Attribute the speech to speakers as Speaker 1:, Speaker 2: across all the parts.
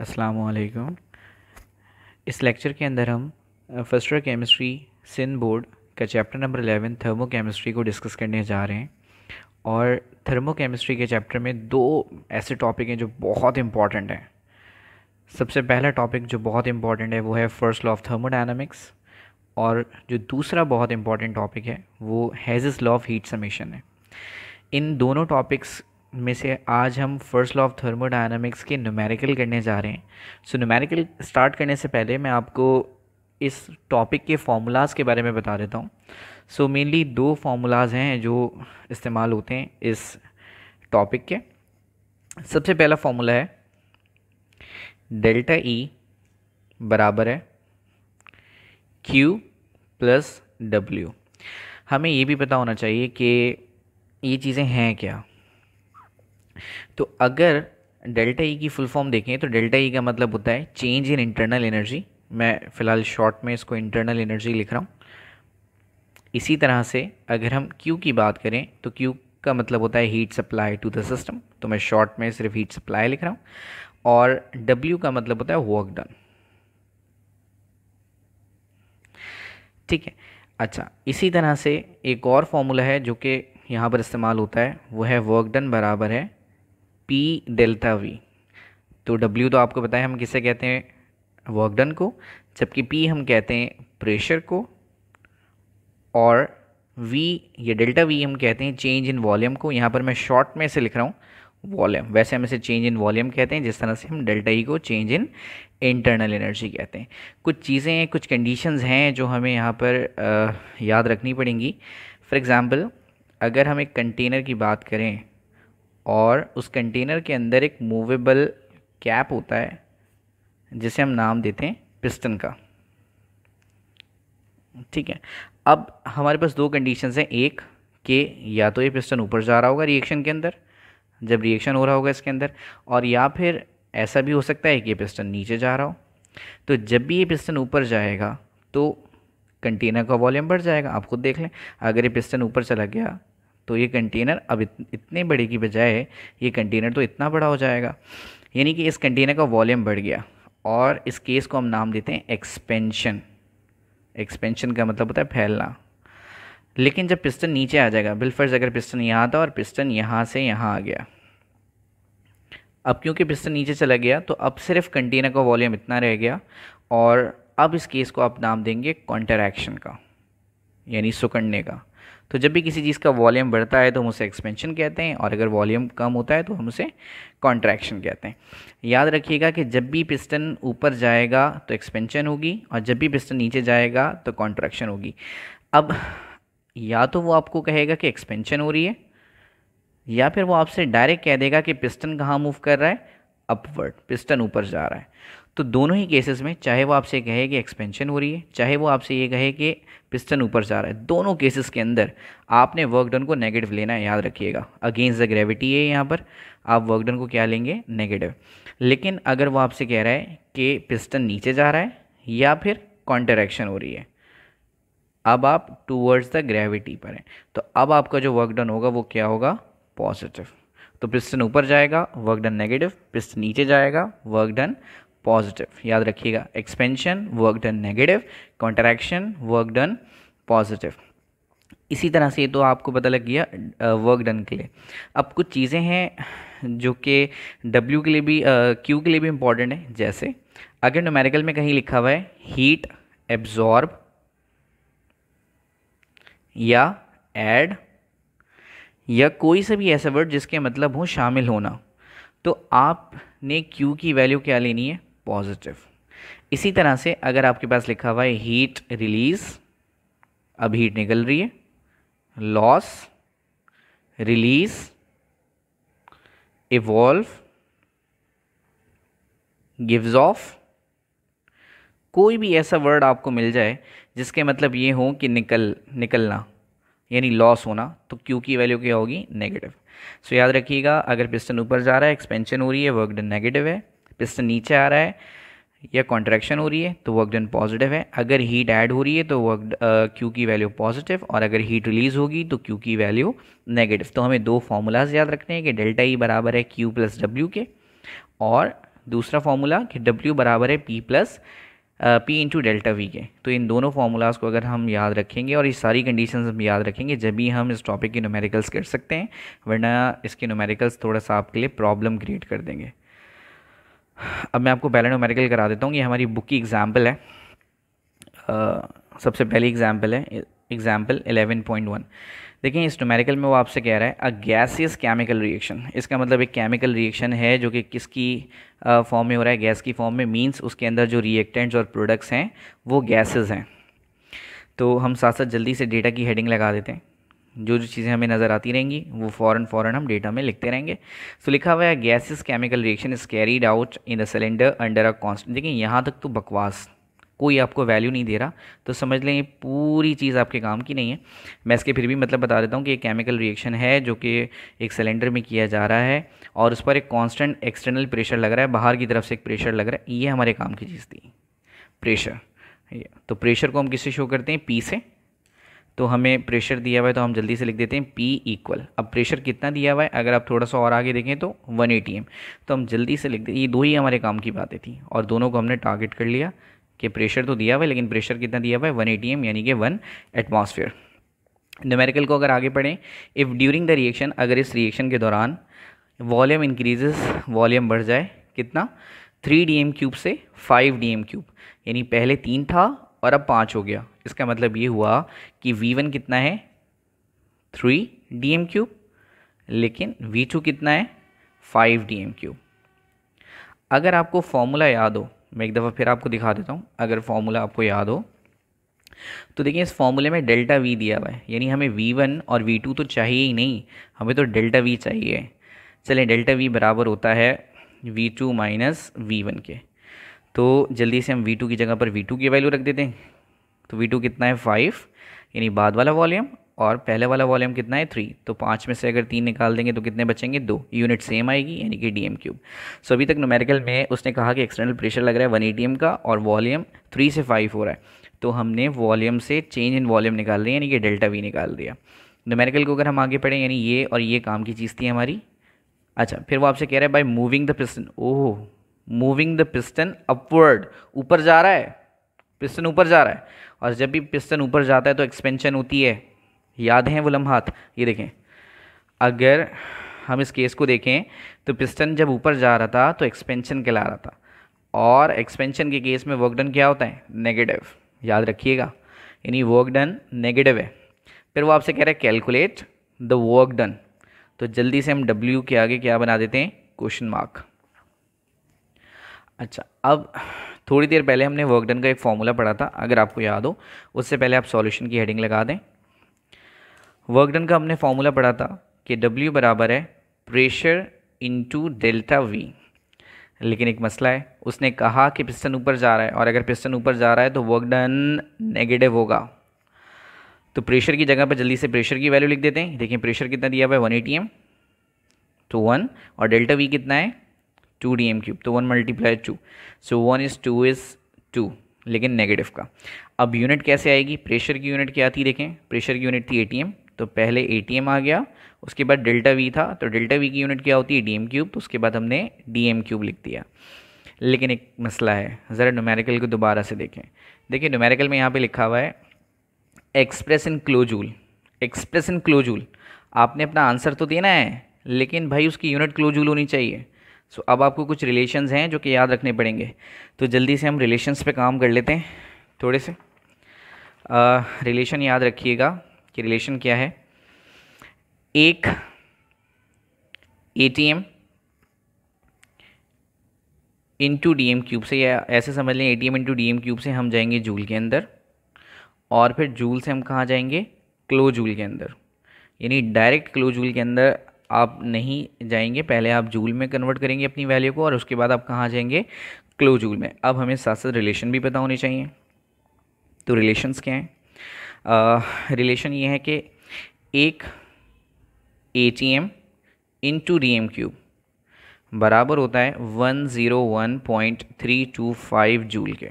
Speaker 1: अस्सलाम इस लेक्चर के अंदर हम फर्स्ट ईयर केमिस्ट्री सिन बोर्ड का chapter number eleven thermo chemistry को डिस्कस करने जा रहे हैं और थर्मो केमिस्ट्री के चैप्टर में दो ऐसे टॉपिक हैं जो बहुत इम्पॉर्टेंट हैं सबसे पहला टॉपिक जो बहुत इम्पॉर्टेंट है वो है फर्स्ट लॉ ऑफ थर्मोडाइनमिक्स और जो दूसरा बहुत इम्पॉर्टेंट टॉपिक है वो is law of heat summation है इन दोनों टॉपिक्स में से आज हम फर्स्ट लॉ ऑफ थर्मोडायनामिक्स के न्यूमेरिकल करने जा रहे हैं सो न्यूमेरिकल स्टार्ट करने से पहले मैं आपको इस टॉपिक के फार्मूलाज़ के बारे में बता देता हूँ सो मेनली दो फार्मूलाज हैं जो इस्तेमाल होते हैं इस टॉपिक के सबसे पहला फार्मूला है डेल्टा ई e बराबर है क्यू प्लस डब्ल्यू हमें ये भी पता होना चाहिए कि ये चीज़ें हैं क्या तो अगर डेल्टा ई e की फुल फॉर्म देखें तो डेल्टा ई e का मतलब होता है चेंज इन इंटरनल एनर्जी मैं फ़िलहाल शॉर्ट में इसको इंटरनल एनर्जी लिख रहा हूँ इसी तरह से अगर हम क्यू की बात करें तो क्यू का मतलब होता है heat supply to the system तो मैं शॉर्ट में सिर्फ हीट सप्लाई लिख रहा हूँ और डब्ल्यू का मतलब होता है वर्क डन ठीक है अच्छा इसी तरह से एक और फॉर्मूला है जो कि यहाँ पर इस्तेमाल होता है वो है वर्क डन बराबर है पी डेल्टा वी तो डब्ल्यू तो आपको पता है हम किसे कहते हैं वर्क डन को जबकि पी हम कहते हैं प्रेशर को और वी ये डेल्टा वी हम कहते हैं चेंज इन वॉल्यूम को यहाँ पर मैं शॉर्ट में से लिख रहा हूँ वॉल्यूम वैसे हम इसे चेंज इन वॉल्यूम कहते हैं जिस तरह से हम डेल्टा ई e को चेंज इन इंटरनल एनर्जी कहते हैं कुछ चीज़ें हैं कुछ कंडीशंस हैं जो हमें यहाँ पर आ, याद रखनी पड़ेंगी फॉर एग्ज़ाम्पल अगर हम एक कंटेनर की बात करें और उस कंटेनर के अंदर एक मूवेबल कैप होता है जिसे हम नाम देते हैं पिस्टन का ठीक है अब हमारे पास दो कंडीशंस हैं एक कि या तो ये पिस्टन ऊपर जा रहा होगा रिएक्शन के अंदर जब रिएक्शन हो रहा होगा इसके अंदर और या फिर ऐसा भी हो सकता है कि ये पिस्टन नीचे जा रहा हो तो जब भी ये पिस्टन ऊपर जाएगा तो कंटेनर का वॉल्यूम बढ़ जाएगा आप खुद देख लें अगर ये पिस्टन ऊपर चला गया तो ये कंटेनर अब इतने बड़े की बजाय ये कंटेनर तो इतना बड़ा हो जाएगा यानी कि इस कंटेनर का वॉल्यूम बढ़ गया और इस केस को हम नाम देते हैं एक्सपेंशन एक्सपेंशन का मतलब होता है फैलना लेकिन जब पिस्टन नीचे आ जाएगा बिलफर्ज अगर पिस्टन यहाँ था और पिस्टन यहाँ से यहाँ आ गया अब क्योंकि पिस्टन नीचे चला गया तो अब सिर्फ कंटेनर का वॉल्यूम इतना रह गया और अब इस केस को आप नाम देंगे एक्शन का यानी सुकड़ने का तो जब भी किसी चीज़ का वॉल्यूम बढ़ता है तो हम उसे एक्सपेंशन कहते हैं और अगर वॉल्यूम कम होता है तो हम उसे कॉन्ट्रैक्शन कहते हैं याद रखिएगा कि जब भी पिस्टन ऊपर जाएगा तो एक्सपेंशन होगी और जब भी पिस्टन नीचे जाएगा तो कॉन्ट्रैक्शन होगी अब या तो वो आपको कहेगा कि एक्सपेंशन हो रही है या फिर वो आपसे डायरेक्ट कह देगा कि पिस्टन कहाँ मूव कर रहा है अपवर्ड पिस्टन ऊपर जा रहा है तो दोनों ही केसेस में चाहे वो आपसे कहे कि एक्सपेंशन हो रही है चाहे वो आपसे ये कहे कि पिस्टन ऊपर जा रहा है दोनों केसेस के अंदर आपने वर्क डन को नेगेटिव लेना है याद रखिएगा अगेंस्ट द ग्रेविटी है यहाँ पर आप वर्क डन को क्या लेंगे नेगेटिव लेकिन अगर वो आपसे कह रहा है कि पिस्टन नीचे जा रहा है या फिर कॉन्टरेक्शन हो रही है अब आप टूवर्ड्स द ग्रेविटी पर हैं तो अब आपका जो वर्क डन होगा वो क्या होगा पॉजिटिव तो पिस्टन ऊपर जाएगा वर्क डन नेगेटिव पिस्टन नीचे जाएगा वर्क डन पॉजिटिव याद रखिएगा expansion work done negative contraction work done positive इसी तरह से ये तो आपको पता लग गया वर्क डन के लिए अब कुछ चीज़ें हैं जो कि डब्ल्यू के लिए भी क्यू के लिए भी इम्पॉर्टेंट है जैसे अगर नोमेरिकल में कहीं लिखा हुआ है हीट एब्जॉर्ब या एड या कोई सा भी ऐसा वर्ड जिसके मतलब हो शामिल होना तो आपने क्यू की वैल्यू क्या लेनी है पॉजिटिव इसी तरह से अगर आपके पास लिखा हुआ है हीट रिलीज अब हीट निकल रही है loss release evolve gives off कोई भी ऐसा वर्ड आपको मिल जाए जिसके मतलब ये हो कि निकल निकलना यानी लॉस होना तो क्यू की वैल्यू क्या होगी नेगेटिव सो so, याद रखिएगा अगर पिस्टन ऊपर जा रहा है एक्सपेंशन हो रही है वर्क डन नेगेटिव है पिस्टन नीचे आ रहा है या कॉन्ट्रैक्शन हो रही है तो वर्क डन पॉजिटिव है अगर हीट ऐड हो रही है तो वर्क क्यू uh, की वैल्यू पॉजिटिव और अगर हीट रिलीज होगी तो क्यू की वैल्यू नेगेटिव तो हमें दो फार्मूलाज याद रखने हैं कि डेल्टा ई e बराबर है क्यू प्लस डब्ल्यू के और दूसरा फार्मूला कि डब्ल्यू बराबर है P plus P into delta V के तो इन दोनों फार्मूलाज को अगर हम याद रखेंगे और ये सारी कंडीशन हम याद रखेंगे जब भी हम इस टॉपिक के नोमेरिकल्स कर सकते हैं वरना इसके नोमेरिकल्स थोड़ा सा आपके लिए प्रॉब्लम क्रिएट कर देंगे अब मैं आपको नोमेरिकल करा देता हूँ ये हमारी बुक की एग्ज़ाम्पल है आ, सबसे पहली एग्ज़ाम्पल है एग्ज़ाम्पल 11.1 देखिए इस नोमेरिकल में वो आपसे कह रहा है अ गैसियस केमिकल रिएक्शन इसका मतलब एक केमिकल रिएक्शन है जो कि किसकी फॉर्म में हो रहा है गैस की फॉर्म में मींस उसके अंदर जो रिएक्टेंट्स और प्रोडक्ट्स हैं वो गैसेस हैं तो हम साथ साथ जल्दी से डेटा की हेडिंग लगा देते हैं जो जो चीज़ें हमें नज़र आती रहेंगी वो फ़ौरन फ़ौरन हम डेटा में लिखते रहेंगे सो लिखा हुआ है gases chemical reaction is carried out in the cylinder under a constant देखिए यहाँ तक तो बकवास कोई आपको वैल्यू नहीं दे रहा तो समझ लें ये पूरी चीज़ आपके काम की नहीं है मैं इसके फिर भी मतलब बता देता हूँ कि एक केमिकल रिएक्शन है जो कि एक सिलेंडर में किया जा रहा है और उस पर एक कांस्टेंट एक्सटर्नल प्रेशर लग रहा है बाहर की तरफ से एक प्रेशर लग रहा है ये हमारे काम की चीज़ थी प्रेशर तो प्रेशर को हम किससे शो करते हैं पी से तो हमें प्रेशर दिया हुआ है तो हम जल्दी से लिख देते हैं पी इक्वल अब प्रेशर कितना दिया हुआ है अगर आप थोड़ा सा और आगे देखें तो वन एटी एम तो हम जल्दी से लिख देते ये दो ही हमारे काम की बातें थी और दोनों को हमने टारगेट कर लिया कि प्रेशर तो दिया हुआ है लेकिन प्रेशर कितना दिया हुआ है वन एटी एम यानी कि वन एटमोसफियर न्यूमेरिकल को अगर आगे पढ़ें इफ़ ड्यूरिंग द रिएक्शन अगर इस रिएक्शन के दौरान वॉल्यूम इंक्रीजेस वॉल्यूम बढ़ जाए कितना थ्री डी एम क्यूब से फाइव डी एम क्यूब यानी पहले तीन था और अब पाँच हो गया इसका मतलब ये हुआ कि वी वन कितना है थ्री डी एम क्यूब लेकिन वी टू कितना है फाइव डी एम क्यूब अगर आपको फॉर्मूला याद हो मैं एक दफ़ा फिर आपको दिखा देता हूँ अगर फॉर्मूला आपको याद हो तो देखिए इस फॉर्मूले में डेल्टा वी दिया हुआ है यानी हमें वी वन और वी टू तो चाहिए ही नहीं हमें तो डेल्टा वी चाहिए चलें डेल्टा वी बराबर होता है V two minus V one के तो जल्दी से हम वी टू की जगह पर वी टू की वैल्यू रख देते हैं तो वी टू कितना है फाइव यानी बाद वाला वॉल्यूम और पहले वाला वॉल्यूम कितना है थ्री तो पाँच में से अगर तीन निकाल देंगे तो कितने बचेंगे दो यूनिट सेम आएगी यानी कि डी एम क्यूब सो अभी तक नोमेरिकल में उसने कहा कि एक्सटर्नल प्रेशर लग रहा है वन ए टी एम का और वॉल्यूम थ्री से फाइव हो रहा है तो हमने वॉल्यूम से चेंज इन वॉल्यूम निकाल दिया यानी कि डेल्टा वी निकाल दिया नोमेरिकल को अगर हम आगे पढ़ें यानी ये और ये काम की चीज़ थी हमारी अच्छा फिर वो आपसे कह रहा है by moving the piston oh moving the piston upward ऊपर जा रहा है पिस्टन ऊपर जा रहा है और जब भी पिस्टन ऊपर जाता है तो एक्सपेंशन होती है याद हैं वो लम्हात ये देखें अगर हम इस केस को देखें तो पिस्टन जब ऊपर जा रहा था तो एक्सपेंशन कहला रहा था और एक्सपेंशन के केस में वर्क डन क्या होता है नेगेटिव याद रखिएगा यानी वर्क डन नेगेटिव है फिर वो आपसे कह रहा है कैलकुलेट द वर्क डन तो जल्दी से हम डब्ल्यू के आगे क्या बना देते हैं क्वेश्चन मार्क अच्छा अब थोड़ी देर पहले हमने वर्क डन का एक फॉर्मूला पढ़ा था अगर आपको याद हो उससे पहले आप सॉल्यूशन की हेडिंग लगा दें वर्क डन का हमने फॉर्मूला पढ़ा था कि डब्ल्यू बराबर है प्रेशर इंटू डेल्टा वी लेकिन एक मसला है उसने कहा कि पिस्टन ऊपर जा रहा है और अगर पिस्टन ऊपर जा रहा है तो वर्क डन नेगेटिव होगा तो प्रेशर की जगह पर जल्दी से प्रेशर की वैल्यू लिख देते हैं देखिए प्रेशर कितना दिया हुआ है वन ए टू वन और डेल्टा वी कितना है टू डी एम क्यूब तो one multiply two so one is two is two लेकिन नेगेटिव का अब यूनिट कैसे आएगी प्रेशर की यूनिट क्या थी देखें प्रेशर की यूनिट थी ए टी एम तो पहले ए टी एम आ गया उसके बाद डेल्टा वी था तो डेल्टा वी की यूनिट क्या होती है डी एम क्यूब तो उसके बाद हमने डी एम क्यूब लिख दिया लेकिन एक मसला है ज़रा नुमेरिकल को दोबारा से देखें देखिए नोमेरिकल में यहाँ पे लिखा हुआ है एक्सप्रेस इन क्लोजूल एक्सप्रेस इन क्लोजूल आपने अपना आंसर तो देना है लेकिन भाई उसकी यूनिट क्लोजूल होनी चाहिए सो अब आपको कुछ रिलेशन हैं जो कि याद रखने पड़ेंगे तो जल्दी से हम रिलेशन पे काम कर लेते हैं थोड़े से रिलेशन याद रखिएगा कि रिलेशन क्या है एक a t m into cube से या ऐसे समझ लें a t m into cube से हम जाएंगे जूल के अंदर और फिर जूल से हम कहाँ जाएंगे क्लो जूल के अंदर यानी डायरेक्ट क्लो जूल के अंदर आप नहीं जाएंगे पहले आप जूल में कन्वर्ट करेंगे अपनी वैल्यू को और उसके बाद आप कहाँ जाएंगे क्लो जूल में अब हमें साथ साथ रिलेशन भी पता होने चाहिए तो रिलेशंस क्या हैं रिलेशन ये है कि एक a t m into d m cube बराबर होता है one zero one point three two five joule के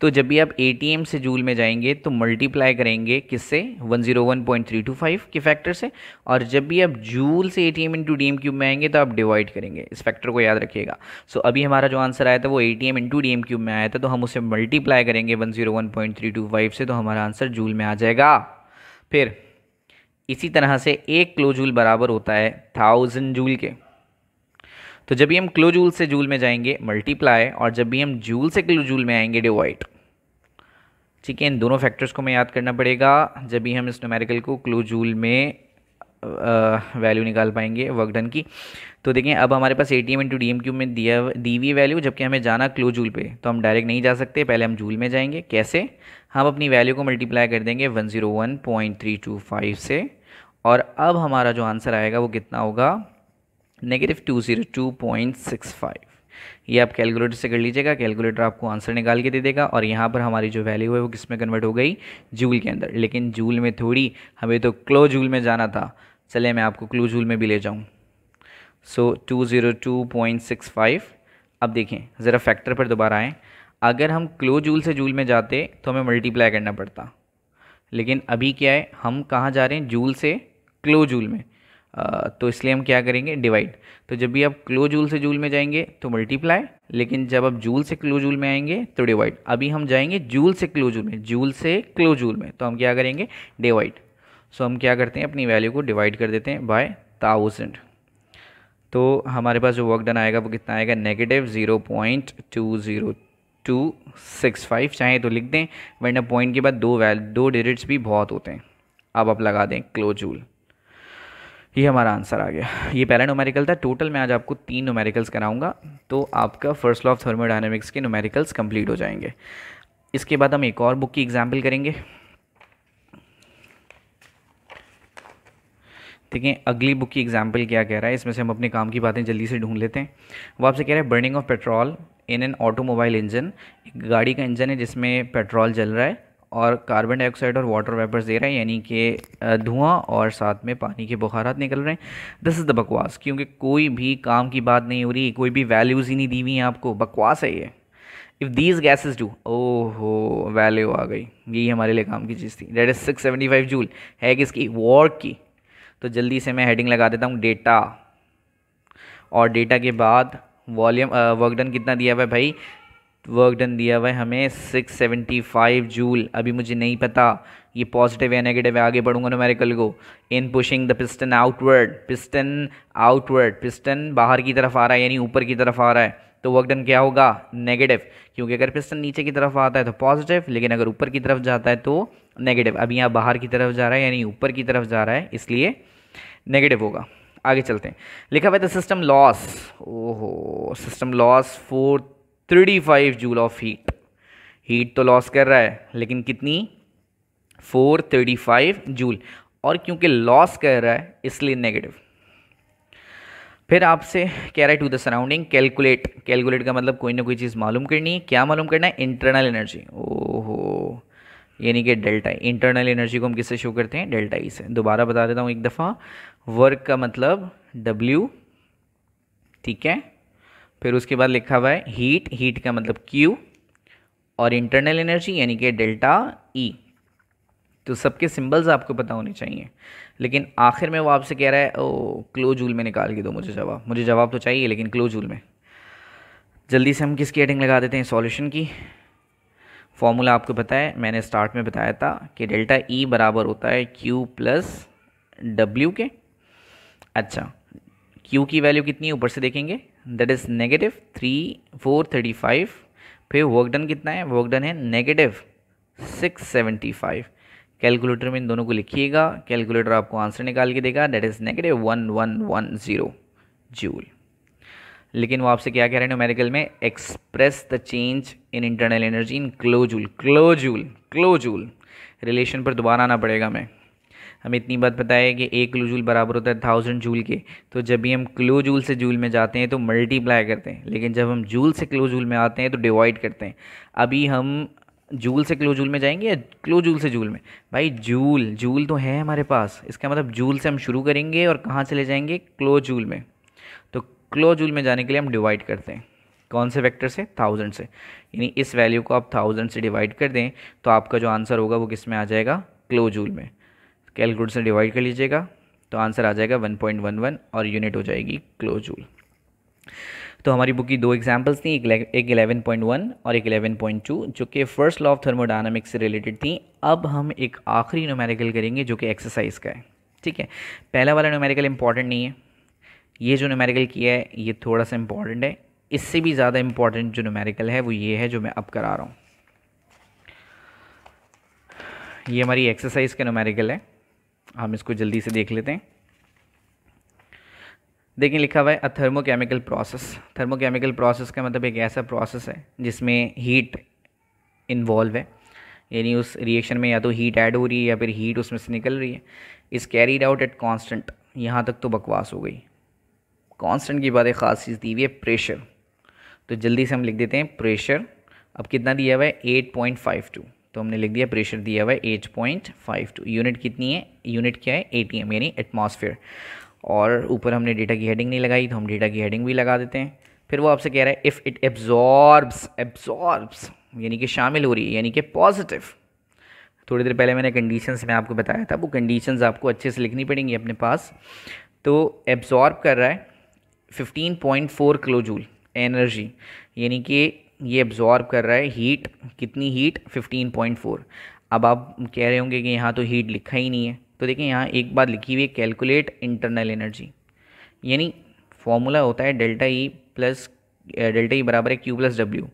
Speaker 1: तो जब भी आप ए से जूल में जाएंगे तो मल्टीप्लाई करेंगे किससे 101.325 के फैक्टर से और जब भी आप जूल से a t m into d m cube में आएंगे तो आप डिवाइड करेंगे इस फैक्टर को याद रखिएगा सो so, अभी हमारा जो आंसर आया था वो a t m into d m cube में आया था तो हम उसे मल्टीप्लाई करेंगे 101.325 से तो हमारा आंसर जूल में आ जाएगा फिर इसी तरह से एक क्लो जूल बराबर होता है थाउजेंड जूल के तो जब भी हम क्लो जूल से जूल में जाएंगे मल्टीप्लाई और जब भी हम जूल से क्लो जूल में आएंगे डिवाइड ठीक है इन दोनों फैक्टर्स को हमें याद करना पड़ेगा जब भी हम इस न्यूमेरिकल को क्लो जूल में वैल्यू निकाल पाएंगे वर्क डन की तो देखें अब हमारे पास a t m into d m cube में दिया दी हुई वैल्यू जबकि हमें जाना क्लो जूल पे तो हम डायरेक्ट नहीं जा सकते पहले हम जूल में जाएंगे कैसे हम अपनी वैल्यू को मल्टीप्लाई कर देंगे one zero one point three two five से और अब हमारा जो आंसर आएगा वो कितना होगा negative two zero two point six five ये आप कैलकुलेटर से कर लीजिएगा कैलकुलेटर आपको आंसर निकाल के दे देगा और यहाँ पर हमारी जो वैल्यू है वो किस में कन्वर्ट हो गई जूल के अंदर लेकिन जूल में थोड़ी हमें तो क्लो जूल में जाना था चले मैं आपको क्लो जूल में भी ले जाऊँ so two zero two point six five अब देखें ज़रा फैक्टर पर दोबारा आएँ अगर हम क्लो जूल से जूल में जाते तो हमें मल्टीप्लाई करना पड़ता लेकिन अभी क्या है हम कहाँ जा रहे हैं जूल से क्लो जूल में तो इसलिए हम क्या करेंगे डिवाइड तो जब भी आप क्लो जूल से जूल में जाएंगे तो मल्टीप्लाई लेकिन जब आप जूल से क्लो जूल में आएंगे तो डिवाइड अभी हम जाएंगे जूल से क्लो जूल में जूल से क्लो जूल में तो हम क्या करेंगे डिवाइड सो हम क्या करते हैं अपनी वैल्यू को डिवाइड कर देते हैं बाय थाउजेंड तो हमारे पास जो वर्क डन आएगा वो कितना आएगा negative zero point two zero two six five चाहे तो लिख दें वरना पॉइंट के बाद दो वैल दो डिजिट्स भी बहुत होते हैं अब आप लगा दें क्लो जूल ये हमारा आंसर आ गया ये पहला नोमेरिकल था टोटल मैं आज आपको तीन नोमेरिकल्स कराऊंगा तो आपका फर्स्ट लॉ ऑफ थर्मोडाइनमिक्स के नोमेरिकल्स कंप्लीट हो जाएंगे इसके बाद हम एक और बुक की एग्जाम्पल करेंगे देखिए अगली बुक की एग्जाम्पल क्या कह रहा है इसमें से हम अपने काम की बातें जल्दी से ढूंढ लेते हैं वो आपसे कह रहा है burning of petrol in an automobile engine एक गाड़ी का इंजन है जिसमें पेट्रोल जल रहा है और कार्बन डाइऑक्साइड और वाटर वेपर्स दे रहे हैं यानी कि धुआं और साथ में पानी के बुखारात निकल रहे हैं दिस इज़ द बकवास क्योंकि कोई भी काम की बात नहीं हो रही कोई भी वैल्यूज़ ही नहीं दी हुई हैं आपको बकवास है ये इफ़ दीज गैसेज डू ओ हो वैल्यू आ गई यही हमारे लिए काम की चीज़ थी that is six seventy five joule है किसकी वॉट की तो जल्दी से मैं हेडिंग लगा देता हूँ डेटा और डेटा के बाद वॉल्यूम वर्कडन कितना दिया हुआ है भाई वर्क डन दिया हुआ है हमें 675 जूल अभी मुझे नहीं पता ये पॉजिटिव या नेगेटिव है आगे बढ़ूंगा न्यूमेरिकल को in pushing the piston outward piston outward piston बाहर की तरफ आ रहा है यानी ऊपर की तरफ आ रहा है तो वर्क डन क्या होगा नेगेटिव क्योंकि अगर पिस्टन नीचे की तरफ आता है तो पॉजिटिव लेकिन अगर ऊपर की तरफ जाता है तो नेगेटिव अभी यहाँ बाहर की तरफ जा रहा है यानी ऊपर की तरफ जा रहा है इसलिए नेगेटिव होगा आगे चलते हैं लिखा हुआ है द सिस्टम लॉस ओहो system loss fourth 35 joule of heat heat तो लॉस कर रहा है लेकिन कितनी 435 जूल और क्योंकि लॉस कर रहा है इसलिए नेगेटिव फिर आपसे कह रहा है to the surrounding calculate calculate का मतलब कोई ना कोई चीज़ मालूम करनी है क्या मालूम करना है इंटरनल एनर्जी ओहो यानी कि डेल्टा इंटरनल एनर्जी को हम किससे शो करते हैं डेल्टा ई e से दोबारा बता देता हूँ एक दफ़ा वर्क का मतलब डब्ल्यू ठीक है फिर उसके बाद लिखा हुआ है हीट हीट का मतलब क्यू और इंटरनल एनर्जी यानी कि डेल्टा ई e। तो सबके सिंबल्स आपको पता होने चाहिए लेकिन आखिर में वो आपसे कह रहा है ओ क्लो जूल में निकाल के दो मुझे जवाब मुझे जवाब तो चाहिए लेकिन क्लो जूल में जल्दी से हम किसकी हेडिंग लगा देते हैं सॉल्यूशन की फॉर्मूला आपको पता है मैंने स्टार्ट में बताया था कि डेल्टा ई e बराबर होता है क्यू प्लस डब्ल्यू के अच्छा क्यू की वैल्यू कितनी ऊपर से देखेंगे that is negative three four thirty five फिर वर्क डन कितना है वर्क डन है negative six seventy five calculator में इन दोनों को लिखिएगा कैलकुलेटर आपको आंसर निकाल के देगा that is negative one one one zero joule लेकिन वो आपसे क्या कह रहे हैं न्यूमेरिकल में express the change in internal energy in kilojoule kilojoule kilojoule relation पर दोबारा आना पड़ेगा हमें हमें इतनी बात बताया कि एक किलो जूल बराबर होता है थाउजेंड जूल के तो जब भी हम क्लो जूल से जूल में जाते हैं तो मल्टीप्लाई करते हैं लेकिन जब हम जूल से किलो जूल में आते हैं तो डिवाइड करते हैं अभी हम जूल से किलो जूल में जाएंगे या किलो जूल से जूल में भाई जूल जूल तो है हमारे पास इसका मतलब जूल से हम शुरू करेंगे और कहाँ चले जाएंगे क्लो जूल में तो क्लो जूल में जाने के लिए हम डिवाइड करते हैं कौन से वेक्टर से थाउजेंड से यानी इस वैल्यू को आप थाउजेंड से डिवाइड कर दें तो आपका जो आंसर होगा वो किस में आ जाएगा क्लो जूल में कैलकुलेटर से डिवाइड कर लीजिएगा तो आंसर आ जाएगा 1.11 और यूनिट हो जाएगी क्लोजूल जूल तो हमारी बुक की दो एग्जाम्पल्स थी एक 11.1 पॉइंट वन और एक 11.2 पॉइंट टू जो कि फर्स्ट लॉ ऑफ थर्मोडाइनमिक्स से रिलेटेड थी अब हम एक आखिरी नोमेरिकल करेंगे जो कि एक्सरसाइज का है ठीक है पहला वाला नोमेरिकल इंपॉर्टेंट नहीं है ये जो नोमेरिकल किया है ये थोड़ा सा इंपॉर्टेंट है इससे भी ज़्यादा इंपॉर्टेंट जो नोमेरिकल है वो ये है जो मैं अब करा रहा हूँ ये हमारी एक्सरसाइज का नोमेरिकल है हम इसको जल्दी से देख लेते हैं देखिए लिखा हुआ है a thermochemical process thermochemical process का मतलब एक ऐसा प्रोसेस है जिसमें हीट इन्वॉल्व है यानी उस रिएक्शन में या तो हीट ऐड हो रही है या फिर हीट उसमें से निकल रही है is carried out at constant यहाँ तक तो बकवास हो गई कांस्टेंट की बात एक ख़ास चीज़ दी हुई है प्रेशर तो जल्दी से हम लिख देते हैं प्रेशर अब कितना दिया हुआ है एट पॉइंट फाइव टू तो हमने लिख दिया प्रेशर दिया हुआ है eight point five two unit कितनी है यूनिट क्या है ए टी एम यानी एटमॉस्फेयर और ऊपर हमने डेटा की हेडिंग नहीं लगाई तो हम डेटा की हेडिंग भी लगा देते हैं फिर वो आपसे कह रहा है इफ़ इट एब्जॉर्ब्स एब्जॉर्ब्स यानी कि शामिल हो रही है यानी कि पॉजिटिव थोड़ी देर पहले मैंने कंडीशन में आपको बताया था वो कंडीशन आपको अच्छे से लिखनी पड़ेंगी अपने पास तो एब्जॉर्ब कर रहा है 15.4 किलो जूल एनर्जी यानी कि ये एब्जॉर्ब कर रहा है हीट कितनी हीट 15.4 अब आप कह रहे होंगे कि यहाँ तो हीट लिखा ही नहीं है तो देखें यहाँ एक बात लिखी हुई है कैलकुलेट इंटरनल एनर्जी यानी फॉर्मूला होता है delta E plus delta E बराबर है क्यू प्लस डब्ल्यू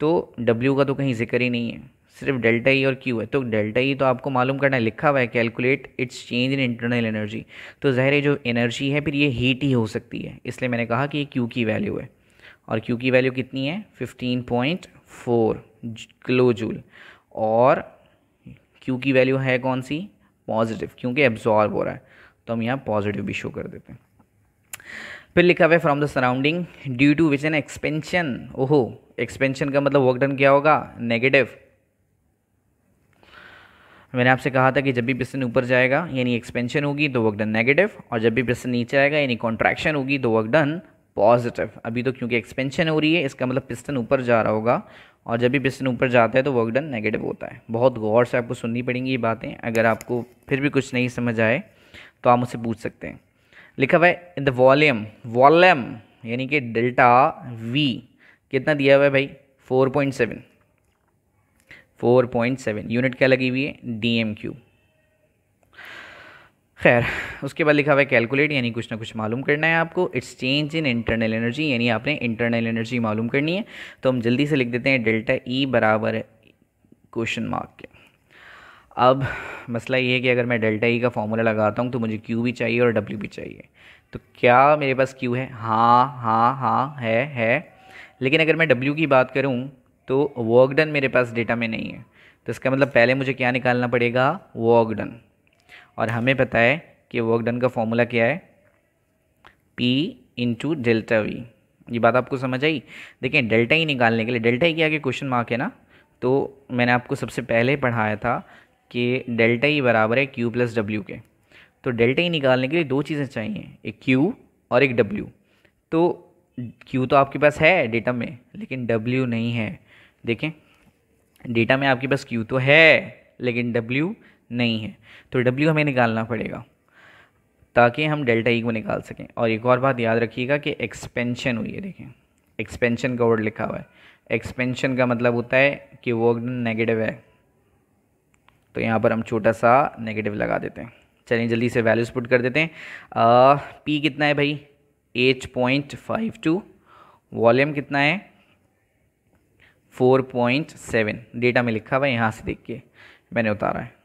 Speaker 1: तो डब्ल्यू का तो कहीं जिक्र ही नहीं है सिर्फ डेल्टा ई e और क्यू है तो डेल्टा ई e तो आपको मालूम करना है लिखा हुआ है calculate its change in internal energy तो ज़ाहिर है जो एनर्जी है फिर ये हीट ही हो सकती है इसलिए मैंने कहा कि ये क्यू की वैल्यू है और क्यू की वैल्यू कितनी है fifteen point four kilo joule और क्यू की वैल्यू है कौन सी पॉजिटिव क्योंकि एब्जॉर्ब हो रहा है तो हम यहाँ पॉजिटिव भी शो कर देते हैं फिर लिखा हुआ है from the surrounding due to which an expansion ओहो एक्सपेंशन का मतलब वर्क डन क्या होगा नेगेटिव मैंने आपसे कहा था कि जब भी पिस्टन ऊपर जाएगा यानी एक्सपेंशन होगी तो वर्क डन नेगेटिव और जब भी पिस्टन नीचे आएगा यानी कॉन्ट्रैक्शन होगी तो वर्क डन पॉजिटिव अभी तो क्योंकि एक्सपेंशन हो रही है इसका मतलब पिस्टन ऊपर जा रहा होगा और जब भी पिस्टन ऊपर जाता है तो वर्क डन नेगेटिव होता है बहुत गौर से आपको सुननी पड़ेंगी ये बातें अगर आपको फिर भी कुछ नहीं समझ आए तो आप मुझसे पूछ सकते हैं लिखा हुआ है इन द वॉल्यूम वॉल्यूम यानी कि डेल्टा वी कितना दिया हुआ है भाई four point seven four point seven unit क्या लगी हुई है डी एम क्यू खैर उसके बाद लिखा हुआ है कैलकुलेट यानी कुछ ना कुछ मालूम करना है आपको its change in internal energy यानी आपने इंटरनल एनर्जी मालूम करनी है तो हम जल्दी से लिख देते हैं डेल्टा ई e बराबर क्वेश्चन मार्क के अब मसला ये है कि अगर मैं डेल्टा ई e का फॉर्मूला लगाता हूँ तो मुझे क्यू भी चाहिए और डब्ल्यू भी चाहिए तो क्या मेरे पास क्यू है हाँ हाँ हाँ है है लेकिन अगर मैं डब्ल्यू की बात करूँ तो वर्क डन मेरे पास डेटा में नहीं है तो इसका मतलब पहले मुझे क्या निकालना पड़ेगा वर्क डन और हमें पता है कि वर्क डन का फॉर्मूला क्या है पी इंटू डेल्टा वी ये बात आपको समझ आई देखिए डेल्टा ही e निकालने के लिए डेल्टा ही e के आगे क्वेश्चन मार्क है ना तो मैंने आपको सबसे पहले पढ़ाया था कि डेल्टा ही e बराबर है क्यू प्लस डब्ल्यू के तो डेल्टा ही निकालने के लिए दो चीज़ें चाहिए एक क्यू और एक डब्ल्यू तो क्यू तो आपके पास है डेटा में लेकिन डब्ल्यू नहीं है देखें डेटा में आपके पास क्यू तो है लेकिन डब्ल्यू नहीं है तो डब्ल्यू हमें निकालना पड़ेगा ताकि हम डेल्टा ई e को निकाल सकें और एक और बात याद रखिएगा कि एक्सपेंशन हुई है देखें एक्सपेंशन का वर्ड लिखा हुआ है एक्सपेंशन का मतलब होता है कि वो नेगेटिव है तो यहाँ पर हम छोटा सा नेगेटिव लगा देते हैं चलिए जल्दी से वैल्यूज पुट कर देते हैं आ, पी कितना है भाई eight point five two volume कितना है फोर पॉइंट सेवन डेटा में लिखा हुआ है यहाँ से देख के मैंने उतारा है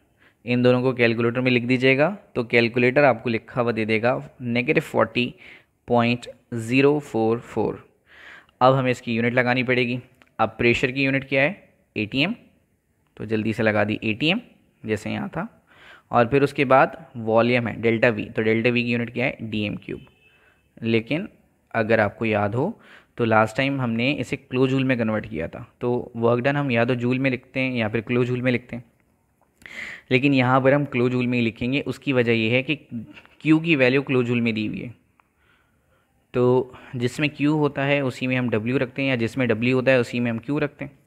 Speaker 1: इन दोनों को कैलकुलेटर में लिख दीजिएगा तो कैलकुलेटर आपको लिखा हुआ दे देगा negative forty point zero four four अब हमें इसकी यूनिट लगानी पड़ेगी अब प्रेशर की यूनिट क्या है ए तो जल्दी से लगा दी ए जैसे यहाँ था और फिर उसके बाद वॉल्यूम है डेल्टा वी तो डेल्टा वी की यूनिट क्या है डी एम क्यूब लेकिन अगर आपको याद हो तो लास्ट टाइम हमने इसे क्लोज जूल में कन्वर्ट किया था तो वर्क डन हम या तो जूल में लिखते हैं या फिर क्लोज जूल में लिखते हैं लेकिन यहाँ पर हम क्लोजूल में ही लिखेंगे उसकी वजह यह है कि क्यू की वैल्यू क्लोजूल में दी हुई है तो जिसमें क्यू होता है उसी में हम डब्ल्यू रखते हैं या जिसमें डब्ल्यू होता है उसी में हम क्यू रखते हैं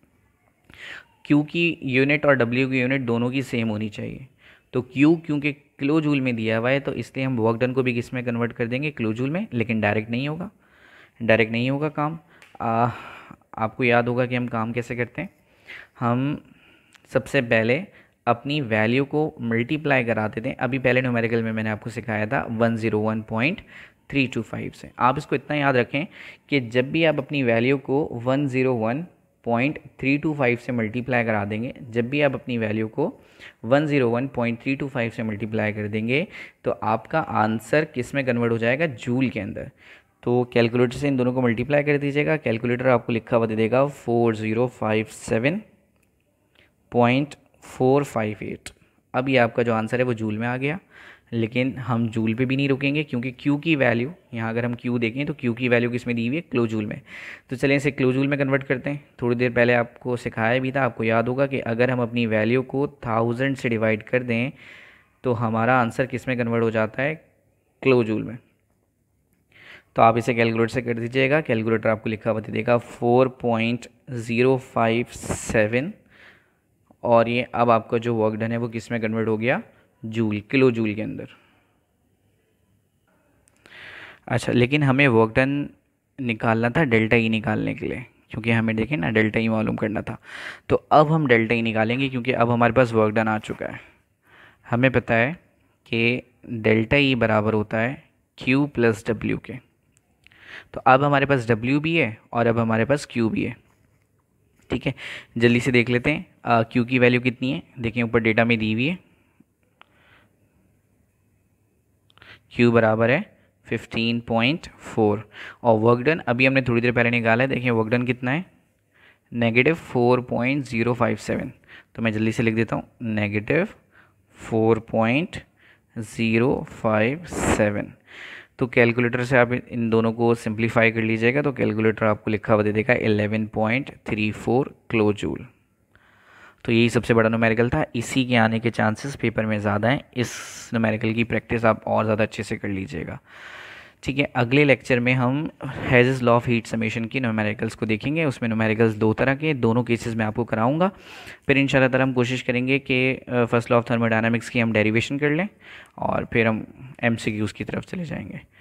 Speaker 1: क्यू की यूनिट और डब्ल्यू की यूनिट दोनों की सेम होनी चाहिए तो क्यू क्योंकि क्लोज जूल में दिया हुआ है तो इसलिए हम वर्क डन को भी किस में कन्वर्ट कर देंगे क्लोज जूल में लेकिन डायरेक्ट नहीं होगा डायरेक्ट नहीं होगा काम आ, आपको याद होगा कि हम काम कैसे करते हैं हम सबसे पहले अपनी वैल्यू को मल्टीप्लाई करा देते थे अभी पहले न्यूमेरिकल में मैंने आपको सिखाया था one zero one point three two five से आप इसको इतना याद रखें कि जब भी आप अपनी वैल्यू को one zero one point three two five से मल्टीप्लाई करा देंगे जब भी आप अपनी वैल्यू को one zero one point three two five से मल्टीप्लाई कर देंगे तो आपका आंसर किस में कन्वर्ट हो जाएगा जूल के अंदर तो कैलकुलेटर से इन दोनों को मल्टीप्लाई कर दीजिएगा कैलकुलेटर आपको लिखा हुआ दे देगा four zero five seven point four five eight अब ये आपका जो आंसर है वो जूल में आ गया लेकिन हम जूल पे भी नहीं रुकेंगे क्योंकि क्यू की वैल्यू यहाँ अगर हम क्यू देखें तो क्यू की वैल्यू किस में दी हुई है क्लो जूल में तो चलें इसे क्लो जूल में कन्वर्ट करते हैं थोड़ी देर पहले आपको सिखाया भी था आपको याद होगा कि अगर हम अपनी वैल्यू को थाउजेंड से डिवाइड कर दें तो हमारा आंसर किस में कन्वर्ट हो जाता है क्लो जूल में तो आप इसे कैलकुलेटर से कर दीजिएगा कैलकुलेटर आपको लिखा बता देगा four point zero five seven और ये अब आपका जो वर्क डन है वो किस में कन्वर्ट हो गया जूल किलो जूल के अंदर अच्छा लेकिन हमें वर्क डन निकालना था डेल्टा ई e निकालने के लिए क्योंकि हमें देखें ना डेल्टा ई e मालूम करना था तो अब हम डेल्टा ई e निकालेंगे क्योंकि अब हमारे पास वर्क डन आ चुका है हमें पता है कि डेल्टा ई बराबर होता है क्यू प्लस डब्ल्यू के तो अब हमारे पास डब्ल्यू भी है और अब हमारे पास क्यू भी है ठीक है जल्दी से देख लेते हैं क्यू की वैल्यू कितनी है देखें ऊपर डेटा में दी हुई है क्यू बराबर है फिफ्टीन पॉइंट फोर और वर्कडन अभी हमने थोड़ी देर पहले निकाला है देखिए वर्कडन कितना है negative four point zero five seven तो मैं जल्दी से लिख देता हूँ negative four point zero five seven तो कैलकुलेटर से आप इन दोनों को सिंप्लीफाई कर लीजिएगा तो कैलकुलेटर आपको लिखा हुआ दे देगा eleven point three four kilojoule तो यही सबसे बड़ा नोमेरिकल था इसी के आने के चांसेस पेपर में ज़्यादा हैं इस नोमेरिकल की प्रैक्टिस आप और ज़्यादा अच्छे से कर लीजिएगा ठीक है अगले लेक्चर में हम Hess law of heat summation की नोमेरिकल्स को देखेंगे उसमें नोमेरिकल्स दो तरह के दोनों केसेस में आपको कराऊंगा फिर इन शाला हम कोशिश करेंगे कि फर्स्ट लॉ ऑफ थर्मोडाइनमिक्स की हम डेरिवेशन कर लें और फिर हम एम सी की उसकी तरफ चले जाएंगे